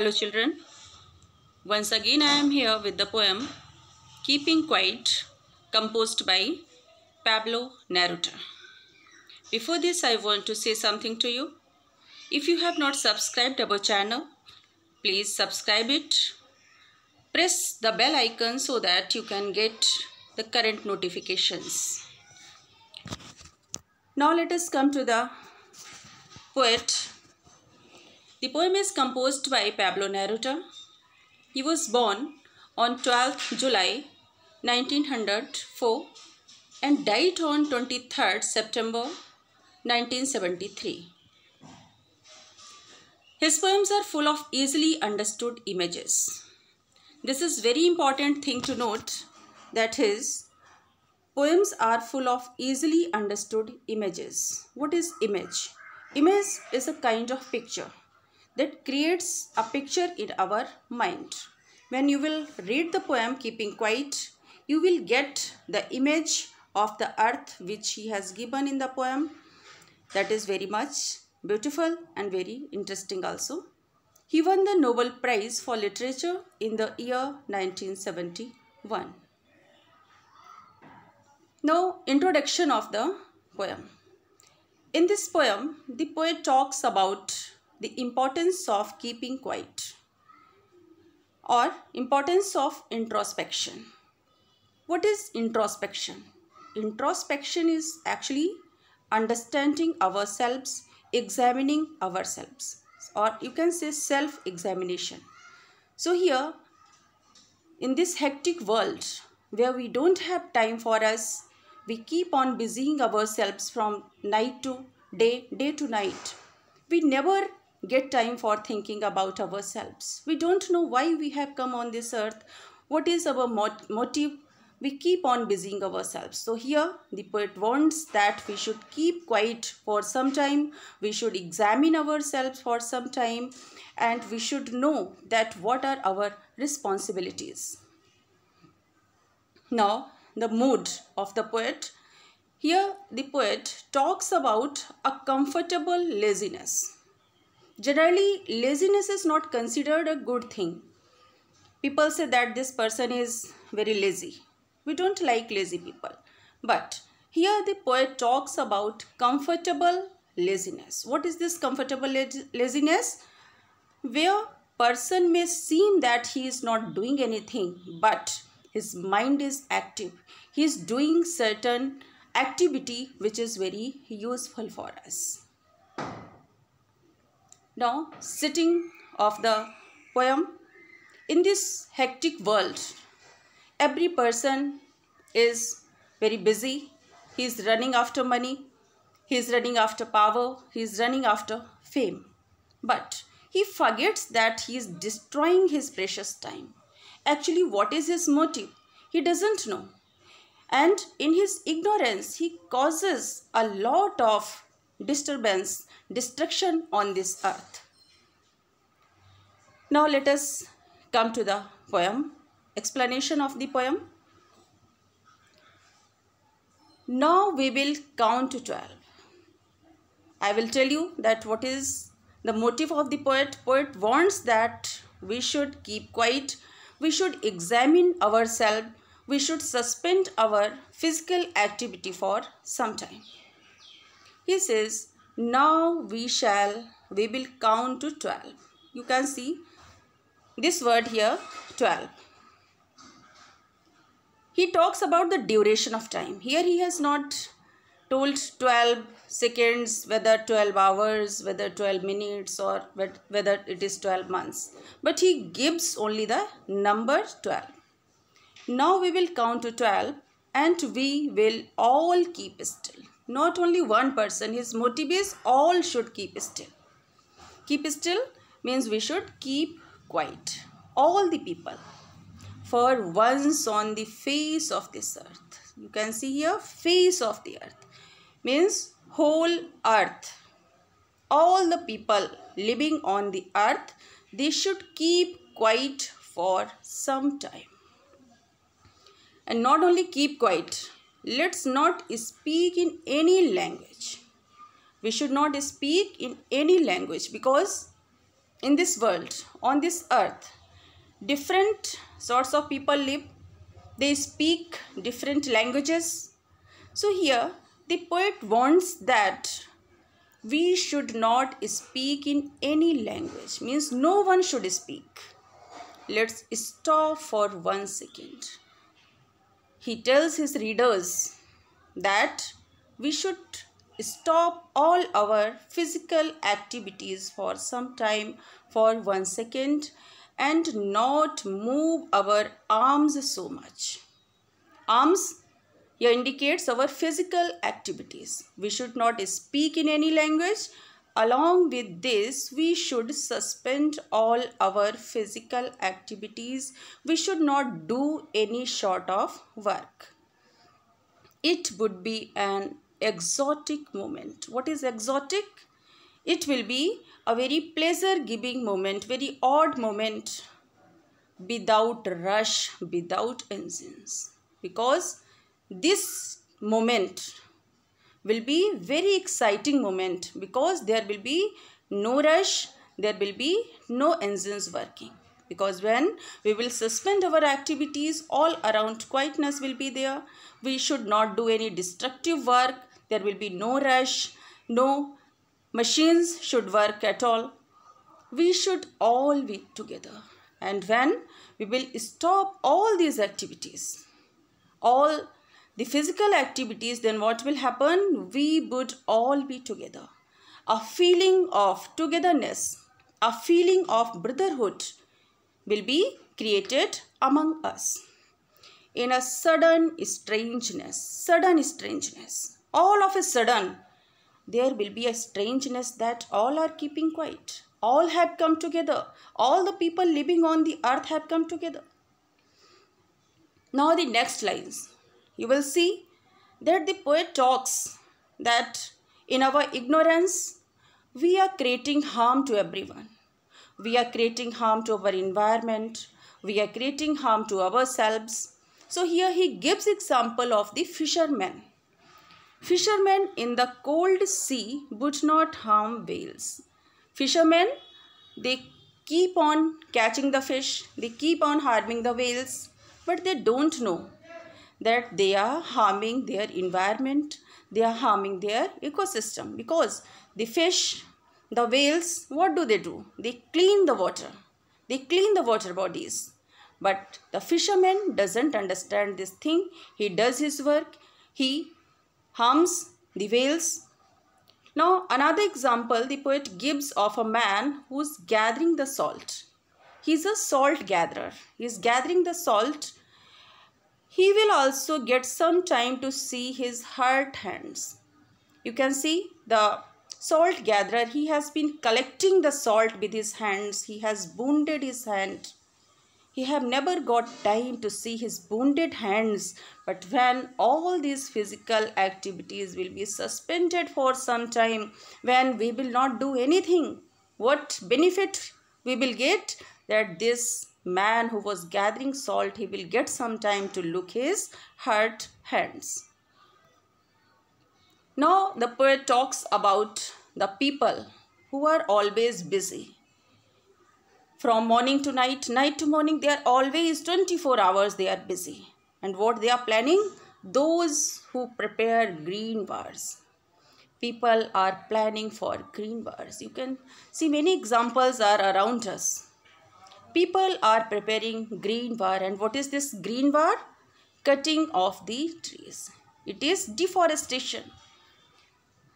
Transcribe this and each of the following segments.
Hello children, once again I am here with the poem Keeping Quiet composed by Pablo Neruda. Before this I want to say something to you. If you have not subscribed our channel, please subscribe it. Press the bell icon so that you can get the current notifications. Now let us come to the poet the poem is composed by Pablo Neruda. He was born on 12th July 1904 and died on 23rd September 1973. His poems are full of easily understood images. This is very important thing to note that his poems are full of easily understood images. What is image? Image is a kind of picture that creates a picture in our mind. When you will read the poem Keeping Quiet, you will get the image of the earth which he has given in the poem. That is very much beautiful and very interesting also. He won the Nobel Prize for Literature in the year 1971. Now, introduction of the poem. In this poem, the poet talks about the importance of keeping quiet or importance of introspection. What is introspection? Introspection is actually understanding ourselves, examining ourselves or you can say self-examination. So here in this hectic world where we don't have time for us, we keep on busying ourselves from night to day, day to night. We never get time for thinking about ourselves. We don't know why we have come on this earth. What is our mot motive? We keep on busying ourselves. So here the poet wants that we should keep quiet for some time. We should examine ourselves for some time and we should know that what are our responsibilities. Now the mood of the poet. Here the poet talks about a comfortable laziness Generally, laziness is not considered a good thing. People say that this person is very lazy. We don't like lazy people. But here the poet talks about comfortable laziness. What is this comfortable laziness? Where person may seem that he is not doing anything, but his mind is active. He is doing certain activity which is very useful for us. Now, sitting of the poem. In this hectic world, every person is very busy. He is running after money. He is running after power. He is running after fame. But he forgets that he is destroying his precious time. Actually, what is his motive? He doesn't know. And in his ignorance, he causes a lot of disturbance, destruction on this earth. Now let us come to the poem. Explanation of the poem. Now we will count to 12. I will tell you that what is the motive of the poet. Poet warns that we should keep quiet, we should examine ourselves, we should suspend our physical activity for some time. He says, now we shall, we will count to 12. You can see this word here, 12 he talks about the duration of time here he has not told 12 seconds whether 12 hours whether 12 minutes or whether it is 12 months but he gives only the number 12 now we will count to 12 and we will all keep still not only one person his motive is all should keep still keep still means we should keep quiet all the people for once on the face of this earth you can see here face of the earth means whole earth all the people living on the earth they should keep quiet for some time and not only keep quiet let's not speak in any language we should not speak in any language because in this world on this earth different sorts of people live they speak different languages so here the poet wants that we should not speak in any language means no one should speak let's stop for one second he tells his readers that we should stop all our physical activities for some time for one second and not move our arms so much. Arms here indicates our physical activities. We should not speak in any language Along with this, we should suspend all our physical activities. We should not do any sort of work. It would be an exotic moment. What is exotic? It will be a very pleasure-giving moment, very odd moment without rush, without engines. Because this moment will be very exciting moment because there will be no rush, there will be no engines working. Because when we will suspend our activities, all around quietness will be there. We should not do any destructive work. There will be no rush, no machines should work at all. We should all be together. And when we will stop all these activities, all the physical activities, then what will happen? We would all be together. A feeling of togetherness, a feeling of brotherhood will be created among us. In a sudden strangeness, sudden strangeness, all of a sudden, there will be a strangeness that all are keeping quiet. All have come together. All the people living on the earth have come together. Now the next lines you will see that the poet talks that in our ignorance, we are creating harm to everyone. We are creating harm to our environment. We are creating harm to ourselves. So here he gives example of the fishermen. Fishermen in the cold sea would not harm whales. Fishermen, they keep on catching the fish, they keep on harming the whales, but they don't know that they are harming their environment, they are harming their ecosystem because the fish, the whales, what do they do? They clean the water. They clean the water bodies. But the fisherman doesn't understand this thing. He does his work. He harms the whales. Now another example the poet gives of a man who's gathering the salt. He's a salt gatherer. He's gathering the salt he will also get some time to see his hurt hands. You can see the salt gatherer. He has been collecting the salt with his hands. He has wounded his hand. He have never got time to see his wounded hands. But when all these physical activities will be suspended for some time, when we will not do anything, what benefit we will get? That this man who was gathering salt, he will get some time to look his hurt hands. Now the poet talks about the people who are always busy. From morning to night, night to morning, they are always 24 hours they are busy. And what they are planning? Those who prepare green bars. People are planning for green bars. You can see many examples are around us people are preparing green war and what is this green war? Cutting of the trees. It is deforestation.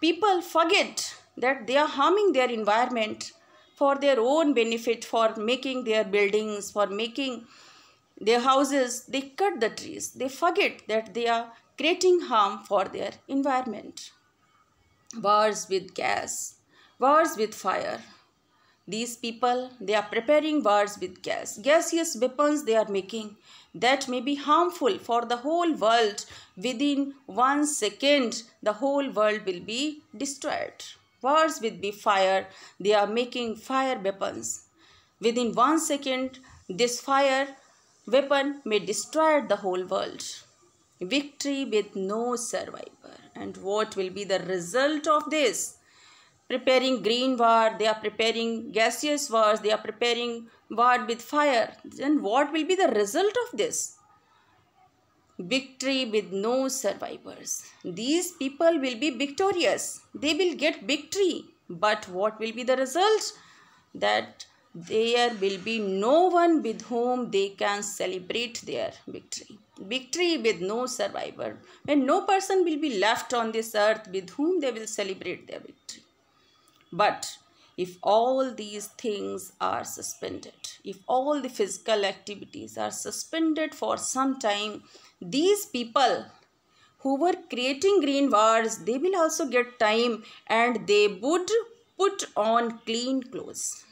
People forget that they are harming their environment for their own benefit, for making their buildings, for making their houses. They cut the trees. They forget that they are creating harm for their environment. Wars with gas, wars with fire, these people they are preparing wars with gas gaseous weapons they are making that may be harmful for the whole world within one second the whole world will be destroyed wars with the fire they are making fire weapons within one second this fire weapon may destroy the whole world victory with no survivor and what will be the result of this preparing green war, they are preparing gaseous words, they are preparing war with fire. Then what will be the result of this? Victory with no survivors. These people will be victorious. They will get victory. But what will be the result? That there will be no one with whom they can celebrate their victory. Victory with no survivor. When no person will be left on this earth with whom they will celebrate their victory. But if all these things are suspended, if all the physical activities are suspended for some time, these people who were creating green wards, they will also get time and they would put on clean clothes.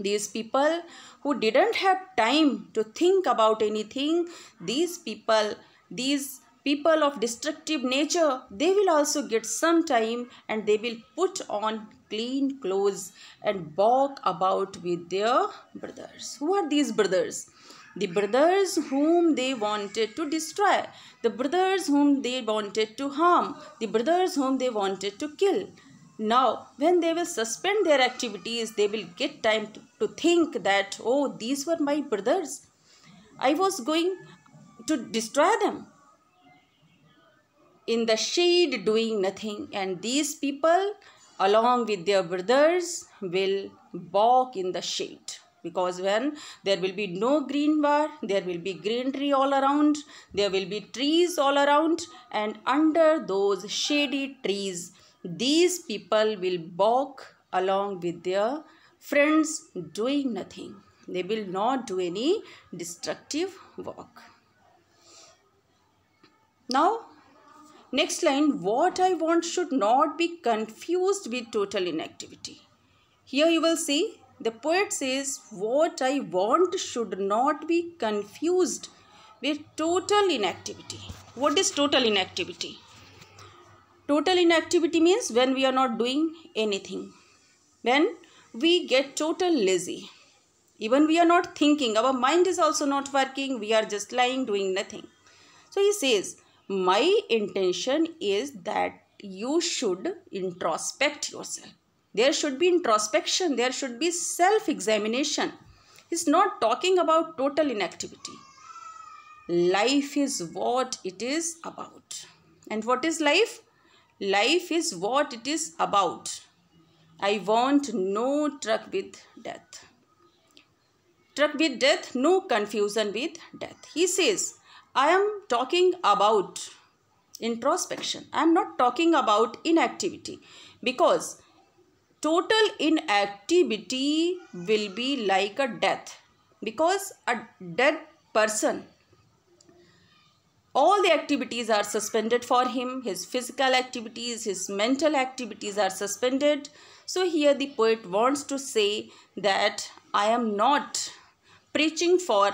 These people who didn't have time to think about anything, these people, these people of destructive nature they will also get some time and they will put on clean clothes and walk about with their brothers who are these brothers the brothers whom they wanted to destroy the brothers whom they wanted to harm the brothers whom they wanted to kill now when they will suspend their activities they will get time to, to think that oh these were my brothers i was going to destroy them in the shade doing nothing and these people along with their brothers will walk in the shade because when there will be no green bar there will be greenery all around there will be trees all around and under those shady trees these people will walk along with their friends doing nothing they will not do any destructive work now Next line, what I want should not be confused with total inactivity. Here you will see the poet says what I want should not be confused with total inactivity. What is total inactivity? Total inactivity means when we are not doing anything. When we get total lazy. Even we are not thinking. Our mind is also not working. We are just lying doing nothing. So he says my intention is that you should introspect yourself there should be introspection there should be self examination he's not talking about total inactivity life is what it is about and what is life life is what it is about i want no truck with death truck with death no confusion with death he says I am talking about introspection. I am not talking about inactivity because total inactivity will be like a death because a dead person all the activities are suspended for him his physical activities his mental activities are suspended so here the poet wants to say that i am not preaching for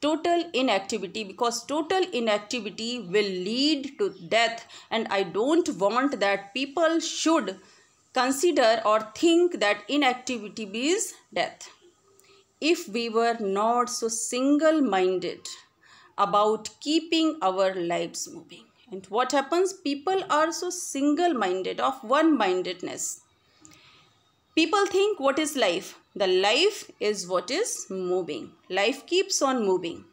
total inactivity because total inactivity will lead to death and I don't want that people should consider or think that inactivity is death. If we were not so single-minded about keeping our lives moving. And what happens? People are so single-minded of one-mindedness. People think what is life? The life is what is moving. Life keeps on moving.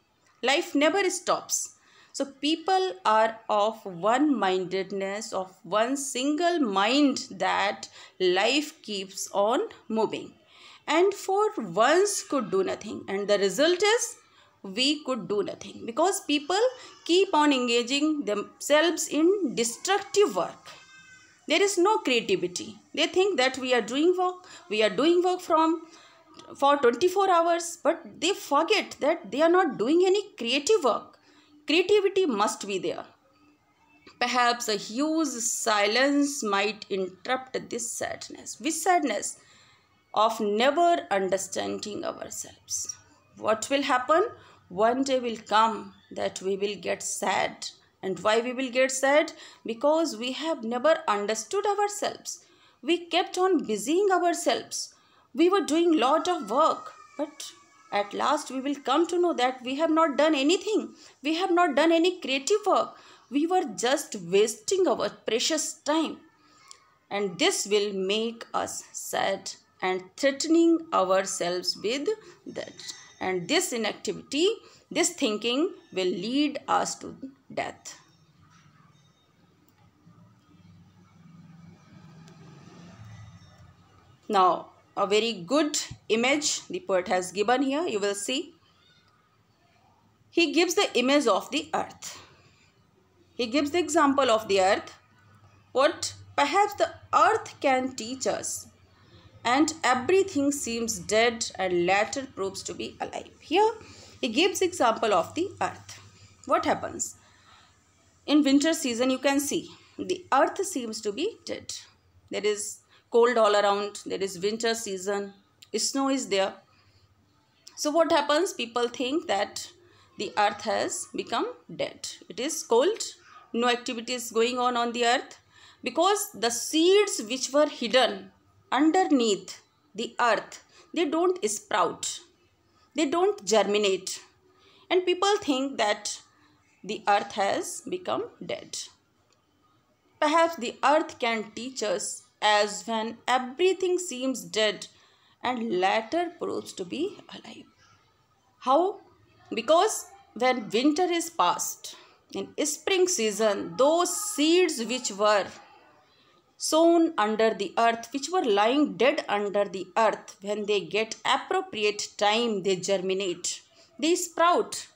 Life never stops. So people are of one mindedness, of one single mind that life keeps on moving. And for once could do nothing. And the result is we could do nothing because people keep on engaging themselves in destructive work there is no creativity they think that we are doing work we are doing work from for 24 hours but they forget that they are not doing any creative work creativity must be there perhaps a huge silence might interrupt this sadness which sadness of never understanding ourselves what will happen one day will come that we will get sad and why we will get sad? Because we have never understood ourselves. We kept on busying ourselves. We were doing lot of work. But at last we will come to know that we have not done anything. We have not done any creative work. We were just wasting our precious time. And this will make us sad and threatening ourselves with that. And this inactivity, this thinking will lead us to death. Now, a very good image the poet has given here, you will see. He gives the image of the earth. He gives the example of the earth. What perhaps the earth can teach us. And everything seems dead and later proves to be alive. Here, he gives example of the earth. What happens? in winter season you can see the earth seems to be dead there is cold all around there is winter season snow is there so what happens people think that the earth has become dead it is cold no activity is going on on the earth because the seeds which were hidden underneath the earth they don't sprout they don't germinate and people think that the earth has become dead. Perhaps the earth can teach us as when everything seems dead and later proves to be alive. How? Because when winter is past, in spring season, those seeds which were sown under the earth, which were lying dead under the earth, when they get appropriate time, they germinate, they sprout,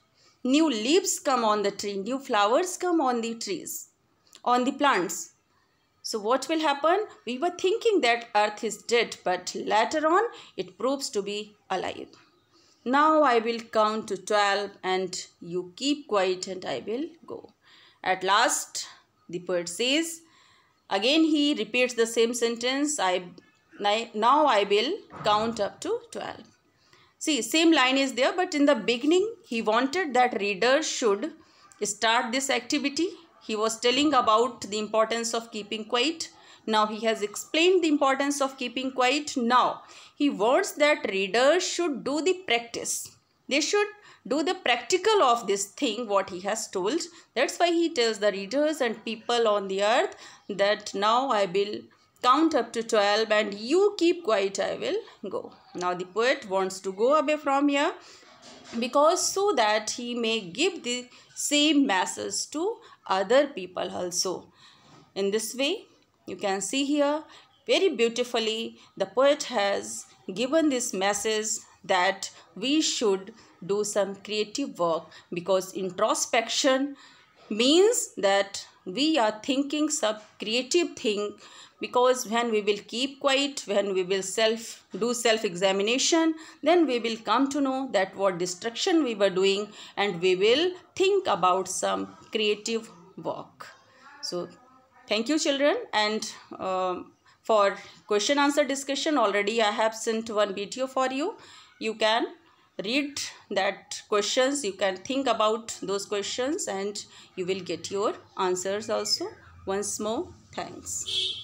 New leaves come on the tree. New flowers come on the trees, on the plants. So what will happen? We were thinking that earth is dead, but later on it proves to be alive. Now I will count to 12 and you keep quiet and I will go. At last, the bird says, again he repeats the same sentence, I, now I will count up to 12. See, same line is there, but in the beginning, he wanted that readers should start this activity. He was telling about the importance of keeping quiet. Now, he has explained the importance of keeping quiet. Now, he wants that readers should do the practice. They should do the practical of this thing what he has told. That's why he tells the readers and people on the earth that now I will count up to 12 and you keep quiet I will go. Now the poet wants to go away from here because so that he may give the same message to other people also. In this way you can see here very beautifully the poet has given this message that we should do some creative work because introspection means that we are thinking some creative thing because when we will keep quiet when we will self do self examination then we will come to know that what destruction we were doing and we will think about some creative work so thank you children and uh, for question answer discussion already i have sent one video for you you can read that questions you can think about those questions and you will get your answers also once more thanks